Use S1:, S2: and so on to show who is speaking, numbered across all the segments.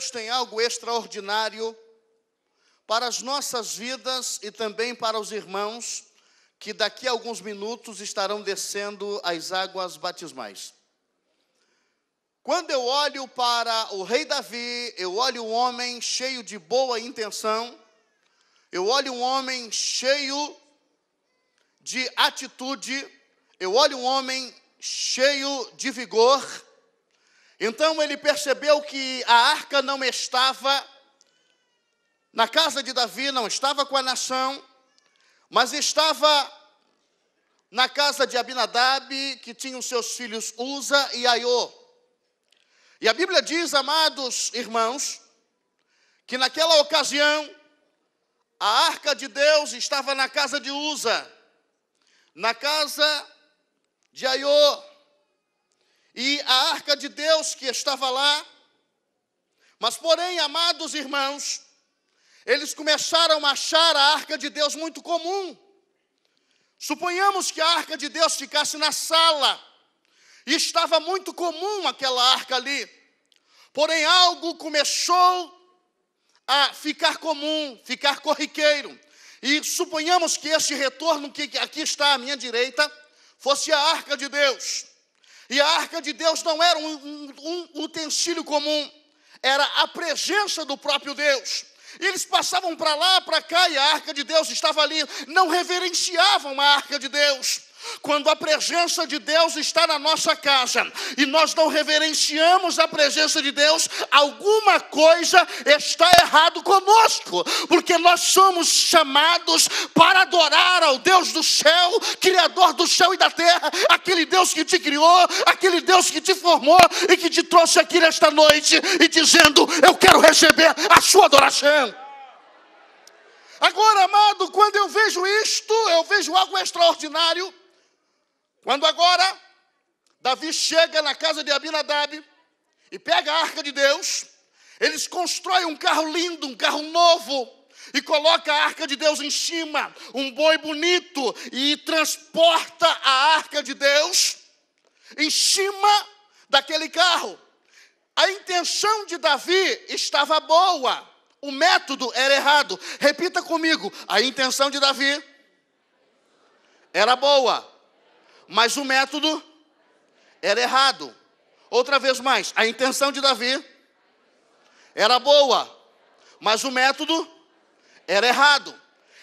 S1: Deus tem algo extraordinário para as nossas vidas e também para os irmãos que daqui a alguns minutos estarão descendo as águas batismais. Quando eu olho para o rei Davi, eu olho um homem cheio de boa intenção, eu olho um homem cheio de atitude, eu olho um homem cheio de vigor, então ele percebeu que a arca não estava na casa de Davi, não estava com a nação, mas estava na casa de Abinadab, que tinha os seus filhos Uza e Aiô. E a Bíblia diz, amados irmãos, que naquela ocasião a arca de Deus estava na casa de Uza, na casa de Aiô, e a arca de Deus que estava lá. Mas, porém, amados irmãos, eles começaram a achar a arca de Deus muito comum. Suponhamos que a arca de Deus ficasse na sala, e estava muito comum aquela arca ali. Porém, algo começou a ficar comum, ficar corriqueiro. E suponhamos que este retorno que aqui está à minha direita fosse a arca de Deus. E a arca de Deus não era um, um, um utensílio comum, era a presença do próprio Deus. E eles passavam para lá, para cá, e a arca de Deus estava ali. Não reverenciavam a arca de Deus. Quando a presença de Deus está na nossa casa e nós não reverenciamos a presença de Deus, alguma coisa está errado conosco, porque nós somos chamados para adorar ao Deus do céu, Criador do céu e da terra, aquele Deus que te criou, aquele Deus que te formou e que te trouxe aqui nesta noite e dizendo: Eu quero receber a sua adoração. Agora, amado, quando eu vejo isto, eu vejo algo extraordinário quando agora Davi chega na casa de Abinadab e pega a arca de Deus, eles constroem um carro lindo, um carro novo, e coloca a arca de Deus em cima, um boi bonito, e transporta a arca de Deus em cima daquele carro. A intenção de Davi estava boa, o método era errado. Repita comigo: a intenção de Davi era boa, mas o método era errado. Outra vez mais, a intenção de Davi era boa, mas o método era errado.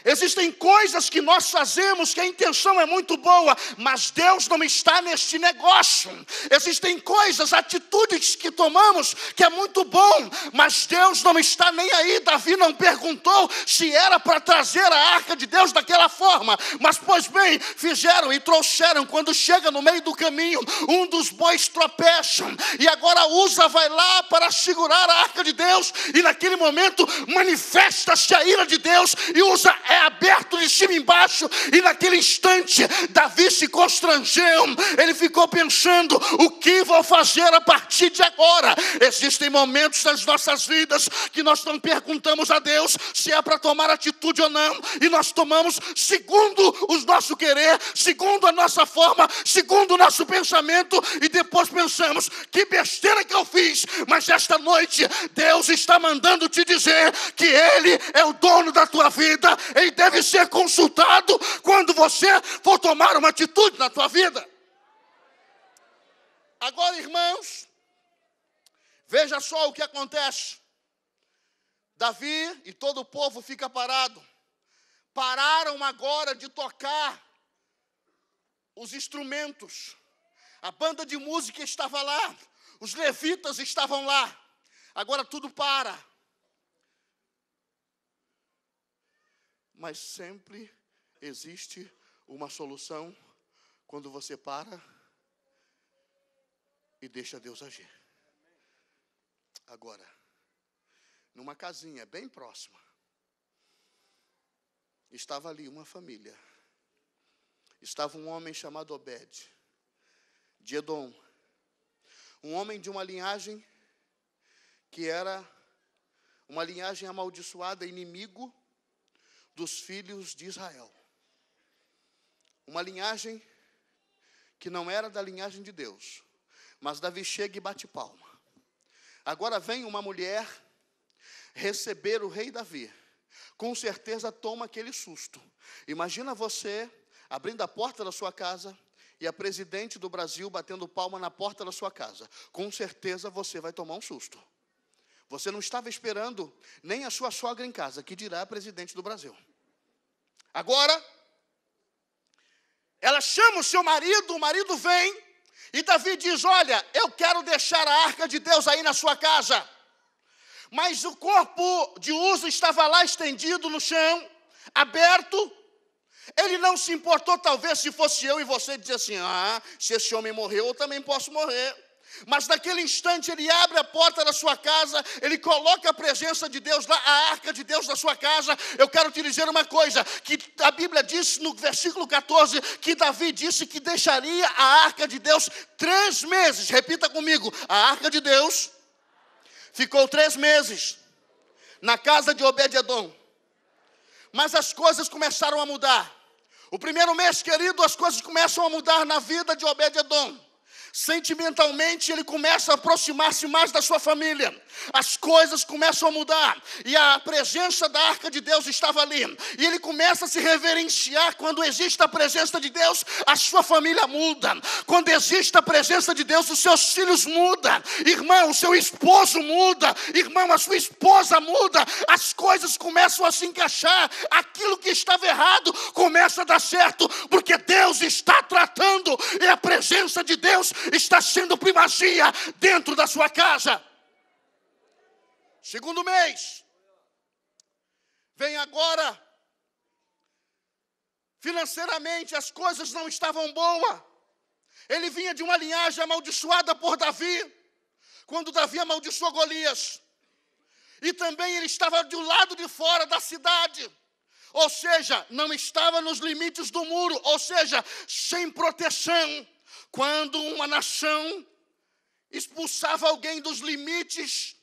S1: Existem coisas que nós fazemos que a intenção é muito boa, mas Deus não está neste negócio. Existem coisas, atitudes que tomamos que é muito bom, mas Deus não está nem aí. Davi não perguntou se era para trazer a arca de Deus daquela forma, mas pois bem, fizeram e trouxeram. Quando chega no meio do caminho, um dos bois tropeça e agora Usa vai lá para segurar a arca de Deus e naquele momento manifesta-se a ira de Deus e Usa é é aberto de cima embaixo, e naquele instante Davi se constrangeu, ele ficou pensando: o que vou fazer a partir de agora? Existem momentos nas nossas vidas que nós não perguntamos a Deus se é para tomar atitude ou não, e nós tomamos segundo o nosso querer, segundo a nossa forma, segundo o nosso pensamento, e depois pensamos: que besteira que eu fiz, mas esta noite Deus está mandando te dizer que Ele é o dono da tua vida, deve ser consultado quando você for tomar uma atitude na sua vida. Agora, irmãos, veja só o que acontece. Davi e todo o povo fica parado. Pararam agora de tocar os instrumentos. A banda de música estava lá, os levitas estavam lá. Agora tudo para. mas sempre existe uma solução quando você para e deixa Deus agir. Agora, numa casinha bem próxima, estava ali uma família. Estava um homem chamado Obed, de Edom, um homem de uma linhagem que era uma linhagem amaldiçoada, inimigo dos filhos de Israel. Uma linhagem que não era da linhagem de Deus, mas Davi chega e bate palma. Agora vem uma mulher receber o rei Davi. Com certeza toma aquele susto. Imagina você abrindo a porta da sua casa e a presidente do Brasil batendo palma na porta da sua casa. Com certeza você vai tomar um susto. Você não estava esperando nem a sua sogra em casa, que dirá presidente do Brasil. Agora, ela chama o seu marido, o marido vem, e Davi diz: Olha, eu quero deixar a arca de Deus aí na sua casa. Mas o corpo de uso estava lá estendido no chão, aberto. Ele não se importou, talvez, se fosse eu e você dizer assim: Ah, se esse homem morreu, eu também posso morrer. Mas naquele instante ele abre a porta da sua casa, ele coloca a presença de Deus lá, a arca de Deus na sua casa. Eu quero te dizer uma coisa, que a Bíblia diz no versículo 14 que Davi disse que deixaria a arca de Deus três meses. Repita comigo, a arca de Deus ficou três meses na casa de Obed-edom. Mas as coisas começaram a mudar. O primeiro mês, querido, as coisas começam a mudar na vida de Obed-edom. Sentimentalmente, ele começa a aproximar-se mais da sua família. As coisas começam a mudar. E a presença da arca de Deus estava ali. E ele começa a se reverenciar. Quando existe a presença de Deus, a sua família muda. Quando existe a presença de Deus, os seus filhos mudam. Irmão, o seu esposo muda. Irmão, a sua esposa muda. As coisas começam a se encaixar. Aquilo que estava errado começa a dar certo. Porque Deus está tratando. E a presença de Deus está sendo primazia dentro da sua casa. Segundo mês, vem agora. Financeiramente as coisas não estavam boas. Ele vinha de uma linhagem amaldiçoada por Davi, quando Davi amaldiçoou Golias. E também ele estava do lado de fora da cidade. Ou seja, não estava nos limites do muro, ou seja, sem proteção. Quando uma nação expulsava alguém dos limites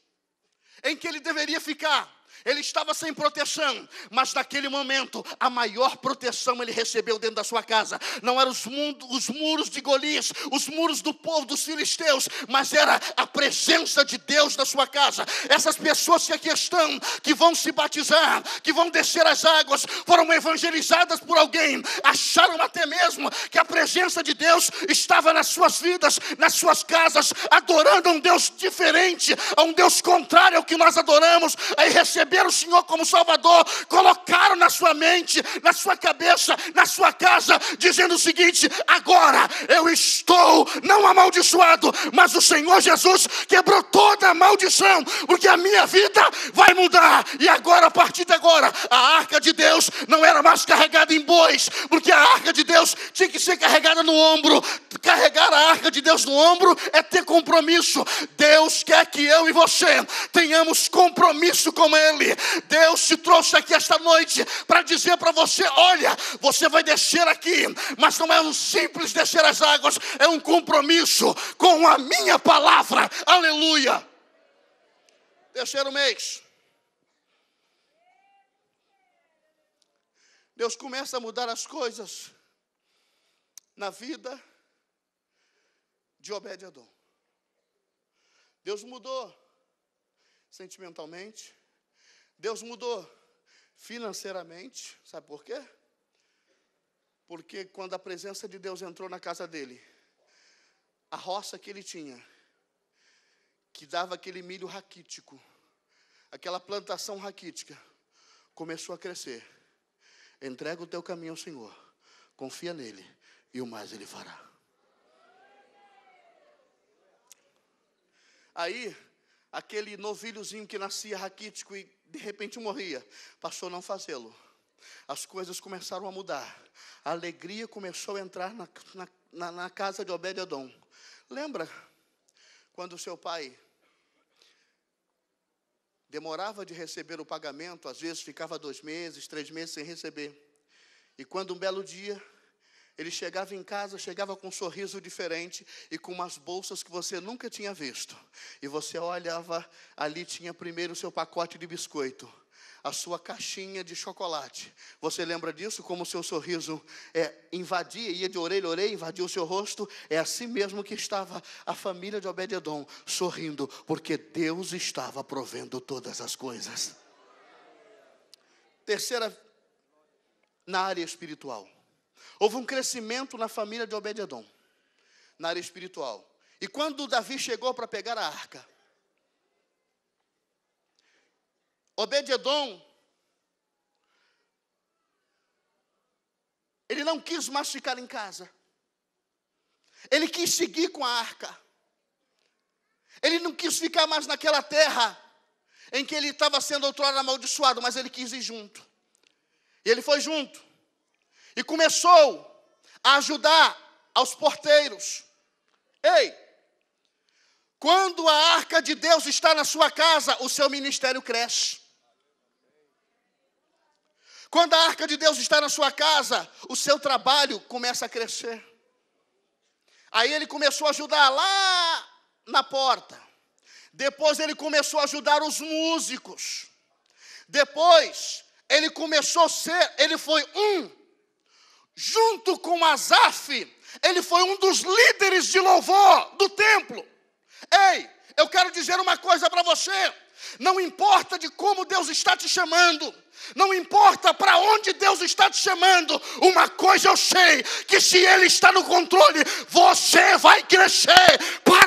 S1: em que ele deveria ficar, ele estava sem proteção, mas naquele momento a maior proteção ele recebeu dentro da sua casa. Não eram os, os muros de Golias, os muros do povo dos filisteus, mas era a presença de Deus na sua casa. Essas pessoas que aqui estão, que vão se batizar, que vão descer as águas, foram evangelizadas por alguém, acharam até mesmo que a presença de Deus estava nas suas vidas, nas suas casas, adorando a um Deus diferente, a um Deus contrário ao que nós adoramos, aí recebeu receberam o Senhor como Salvador, colocaram na sua mente, na sua cabeça, na sua casa, dizendo o seguinte: agora eu estou não amaldiçoado, mas o Senhor Jesus quebrou toda a maldição, porque a minha vida vai mudar. E agora, a partir de agora, a arca de Deus não era mais carregada em bois, porque a arca de Deus tinha que ser carregada no ombro. Carregar a arca de Deus no ombro é ter compromisso. Deus quer que eu e você tenhamos compromisso com Ele. Deus te trouxe aqui esta noite para dizer para você: olha, você vai descer aqui, mas não é um simples descer as águas, é um compromisso com a minha palavra. Aleluia. Terceiro mês. Deus começa a mudar as coisas na vida de Obed-Edom. Deus mudou sentimentalmente, Deus mudou financeiramente, sabe por quê? Porque quando a presença de Deus entrou na casa dele, a roça que ele tinha, que dava aquele milho raquítico, aquela plantação raquítica, começou a crescer. Entrega o teu caminho ao Senhor, confia nele, e o mais ele fará. Aí, aquele novilhozinho que nascia raquítico e de repente morria, passou a não fazê-lo. As coisas começaram a mudar. A alegria começou a entrar na, na, na casa de Obed-Edom. Lembra quando seu pai demorava de receber o pagamento, às vezes ficava dois meses, três meses sem receber. E quando um belo dia ele chegava em casa, chegava com um sorriso diferente e com umas bolsas que você nunca tinha visto. E você olhava, ali tinha primeiro o seu pacote de biscoito, a sua caixinha de chocolate. Você lembra disso? Como o seu sorriso é, invadia, ia de orelha a orelha, invadia o seu rosto. É assim mesmo que estava a família de Obededon, sorrindo, porque Deus estava provendo todas as coisas. Terceira, na área espiritual Houve um crescimento na família de obed na área espiritual. E quando Davi chegou para pegar a arca, obed ele não quis mais ficar em casa. Ele quis seguir com a arca. Ele não quis ficar mais naquela terra em que ele estava sendo outrora amaldiçoado, mas ele quis ir junto. E ele foi junto e começou a ajudar aos porteiros. Ei, quando a arca de Deus está na sua casa, o seu ministério cresce. Quando a arca de Deus está na sua casa, o seu trabalho começa a crescer. Aí ele começou a ajudar lá na porta. Depois ele começou a ajudar os músicos. Depois ele começou a ser, ele foi um junto com Asaf, ele foi um dos líderes de louvor do templo. Ei, eu quero dizer uma coisa para você. Não importa de como Deus está te chamando, não importa para onde Deus está te chamando, uma coisa eu sei: que se Ele está no controle, você vai crescer,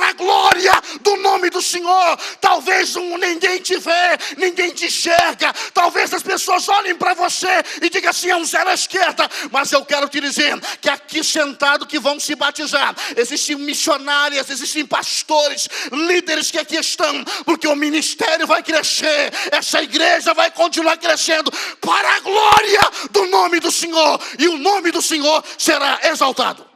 S1: para a glória do nome do Senhor. Talvez um, ninguém te vê, ninguém te enxerga. Talvez as pessoas olhem para você e digam assim: é um zero à esquerda. Mas eu quero te dizer que aqui sentado que vão se batizar, existem missionárias, existem pastores, líderes que aqui estão, porque o ministério vai crescer, essa igreja vai continuar crescendo para a glória do nome do Senhor. E o nome do Senhor será exaltado.